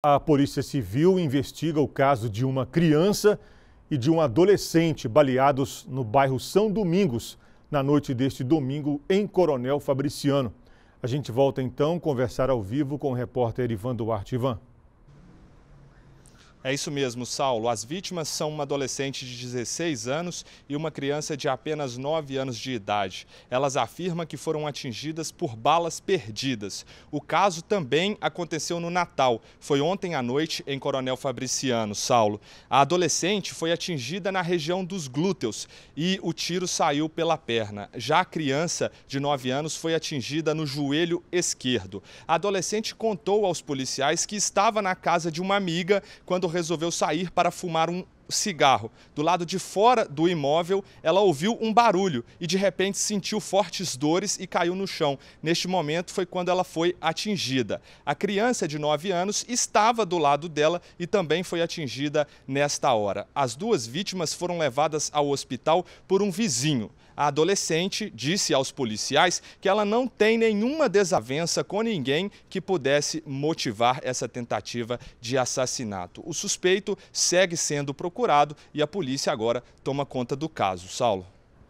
A Polícia Civil investiga o caso de uma criança e de um adolescente baleados no bairro São Domingos, na noite deste domingo, em Coronel Fabriciano. A gente volta então conversar ao vivo com o repórter Ivan Duarte. Ivan. É isso mesmo, Saulo. As vítimas são uma adolescente de 16 anos e uma criança de apenas 9 anos de idade. Elas afirmam que foram atingidas por balas perdidas. O caso também aconteceu no Natal. Foi ontem à noite em Coronel Fabriciano, Saulo. A adolescente foi atingida na região dos glúteos e o tiro saiu pela perna. Já a criança de 9 anos foi atingida no joelho esquerdo. A adolescente contou aos policiais que estava na casa de uma amiga quando resolveu sair para fumar um cigarro do lado de fora do imóvel, ela ouviu um barulho e de repente sentiu fortes dores e caiu no chão. Neste momento foi quando ela foi atingida. A criança de 9 anos estava do lado dela e também foi atingida nesta hora. As duas vítimas foram levadas ao hospital por um vizinho. A adolescente disse aos policiais que ela não tem nenhuma desavença com ninguém que pudesse motivar essa tentativa de assassinato. O suspeito segue sendo procurado curado e a polícia agora toma conta do caso. Saulo.